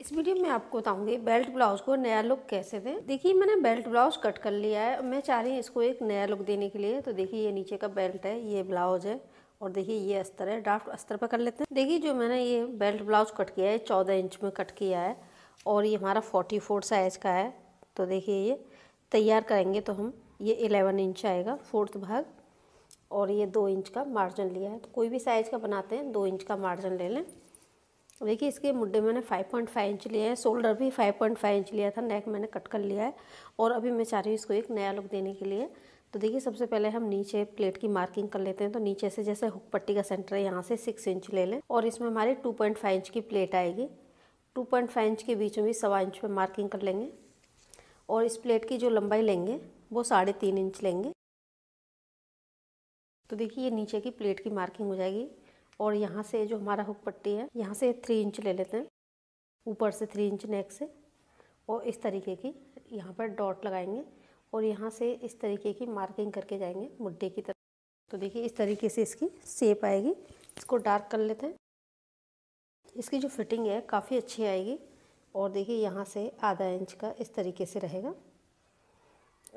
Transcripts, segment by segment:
इस वीडियो में आपको बताऊंगी बेल्ट ब्लाउज को नया लुक कैसे दें देखिए मैंने बेल्ट ब्लाउज कट कर लिया है मैं चाह रही हूँ इसको एक नया लुक देने के लिए तो देखिए ये नीचे का बेल्ट है ये ब्लाउज है और देखिए ये अस्तर है ड्राफ्ट अस्तर पर कर लेते हैं देखिए जो मैंने ये बेल्ट ब्लाउज कट किया है चौदह इंच में कट किया है और ये हमारा फोर्टी फोर साइज़ का है तो देखिए ये तैयार करेंगे तो हम ये इलेवन इंच आएगा फोर्थ भाग और ये दो इंच का मार्जिन लिया है तो कोई भी साइज़ का बनाते हैं दो इंच का मार्जिन ले लें देखिए इसके मुड्डे मैंने 5.5 इंच लिए हैं शोल्डर भी 5.5 इंच लिया था नेक मैंने कट कर लिया है और अभी मैं चाह रही हूँ इसको एक नया लुक देने के लिए तो देखिए सबसे पहले हम नीचे प्लेट की मार्किंग कर लेते हैं तो नीचे से जैसे हुक पट्टी का सेंटर है यहाँ से सिक्स इंच ले लें और इसमें हमारी टू पॉइंट फाइव इंच की प्लेट आएगी टू पॉइंट फाइव इंच के बीच में भी सवा इंच में मार्किंग कर लेंगे और इस प्लेट की जो लंबाई लेंगे वो साढ़े तीन इंच लेंगे तो देखिए ये नीचे की प्लेट की मार्किंग हो जाएगी और यहाँ से जो हमारा हुक पट्टी है यहाँ से थ्री इंच ले लेते हैं ऊपर से थ्री इंच नेक से और इस तरीके की यहाँ पर डॉट लगाएंगे और यहाँ से इस तरीके की मार्किंग करके जाएंगे मुड्ढे की तरफ तो देखिए इस तरीके से इसकी सेप आएगी इसको डार्क कर लेते हैं इसकी जो फिटिंग है काफ़ी अच्छी आएगी और देखिए यहाँ से आधा इंच का इस तरीके से रहेगा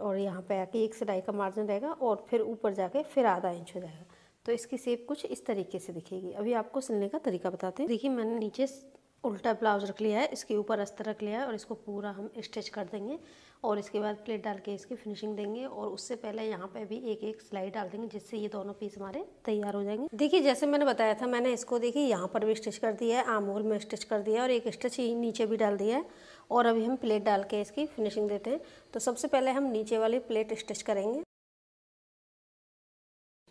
और यहाँ पे आके एक सिलाई का मार्जिन रहेगा और फिर ऊपर जाके फिर आधा इंच हो जाएगा तो इसकी सेप कुछ इस तरीके से दिखेगी अभी आपको सिलने का तरीका बताते हैं देखिए मैंने नीचे उल्टा ब्लाउज रख लिया है इसके ऊपर अस्तर रख लिया है और इसको पूरा हम स्टिच कर देंगे और इसके बाद प्लेट डाल के इसकी फिनिशिंग देंगे और उससे पहले यहाँ पे भी एक एक सिलाई डाल देंगे जिससे ये दोनों पीस हमारे तैयार हो जाएंगे देखिए जैसे मैंने बताया था मैंने इसको देखिए यहाँ पर भी स्टिच कर दिया है आम में स्टिच कर दिया है और एक स्टिच नीचे भी डाल दिया है और अभी हम प्लेट डाल के इसकी फिनिशिंग देते हैं तो सबसे पहले हम नीचे वाली प्लेट स्टिच करेंगे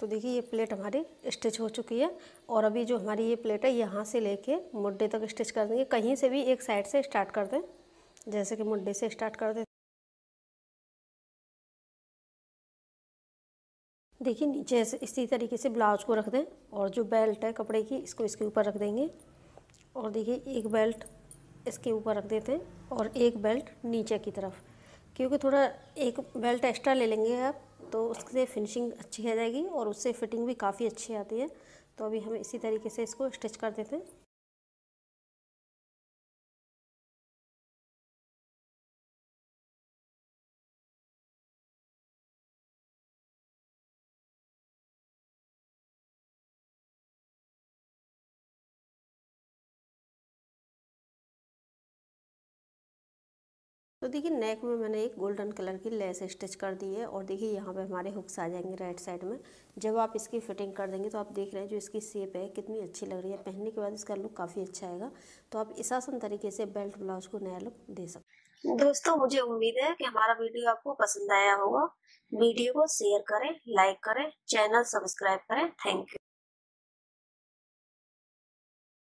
तो देखिए ये प्लेट हमारी स्टिच हो चुकी है और अभी जो हमारी ये प्लेट है यहाँ से लेके मुड्डे तक स्टिच कर देंगे कहीं से भी एक साइड से स्टार्ट कर दें जैसे कि मुड्डे से स्टार्ट कर दें देखिए नीचे ऐसे इसी तरीके से ब्लाउज को रख दें और जो बेल्ट है कपड़े की इसको इसके ऊपर रख देंगे और देखिए एक बेल्ट इसके ऊपर रख देते हैं और एक बेल्ट नीचे की तरफ क्योंकि थोड़ा एक बेल्ट एक्स्ट्रा ले लेंगे आप तो उससे फिनिशिंग अच्छी आ जाएगी और उससे फिटिंग भी काफ़ी अच्छी आती है तो अभी हम इसी तरीके से इसको स्टिच कर देते हैं तो देखिए नेक में मैंने एक गोल्डन कलर की लेस स्टिच कर दी है और देखिए यहाँ पे हमारे हुक्स आ जाएंगे राइट साइड में जब आप इसकी फिटिंग कर देंगे तो आप देख रहे हैं जो इसकी शेप है कितनी अच्छी लग रही है पहनने के बाद इसका लुक काफ़ी अच्छा आएगा तो आप इस आसान तरीके से बेल्ट ब्लाउज को नया लुक दे सकते दोस्तों मुझे उम्मीद है कि हमारा वीडियो आपको पसंद आया होगा वीडियो को शेयर करें लाइक करें चैनल सब्सक्राइब करें थैंक यू